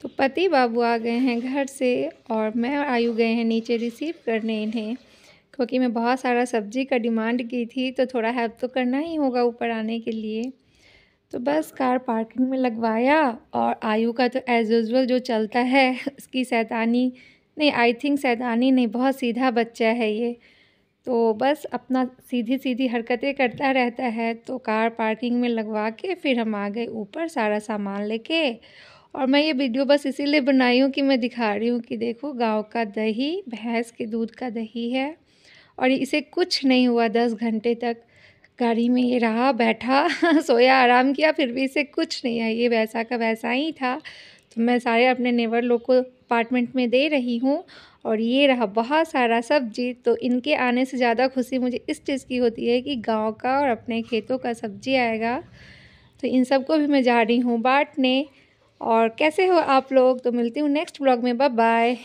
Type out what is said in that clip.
तो पति बाबू आ गए हैं घर से और मैं आयु गए हैं नीचे रिसीव करने इन्हें क्योंकि मैं बहुत सारा सब्ज़ी का डिमांड की थी तो थोड़ा हेल्प तो करना ही होगा ऊपर आने के लिए तो बस कार पार्किंग में लगवाया और आयु का तो एज़ यूज़ल जो चलता है उसकी सैतानी नहीं आई थिंक सैतानी नहीं बहुत सीधा बच्चा है ये तो बस अपना सीधी सीधी हरकतें करता रहता है तो कार पार्किंग में लगवा के फिर हम आ गए ऊपर सारा सामान लेके और मैं ये वीडियो बस इसीलिए बनाई हूँ कि मैं दिखा रही हूँ कि देखो गांव का दही भैंस के दूध का दही है और इसे कुछ नहीं हुआ दस घंटे तक गाड़ी में ये रहा बैठा सोया आराम किया फिर भी इसे कुछ नहीं है ये वैसा का वैसा ही था तो मैं सारे अपने नेवर लोग को अपार्टमेंट में दे रही हूँ और ये रहा बहुत सारा सब्जी तो इनके आने से ज़्यादा खुशी मुझे इस चीज़ की होती है कि गांव का और अपने खेतों का सब्जी आएगा तो इन सबको भी मैं जा रही हूँ बांटने और कैसे हो आप लोग तो मिलती हूँ नेक्स्ट ब्लॉग में बाय बाय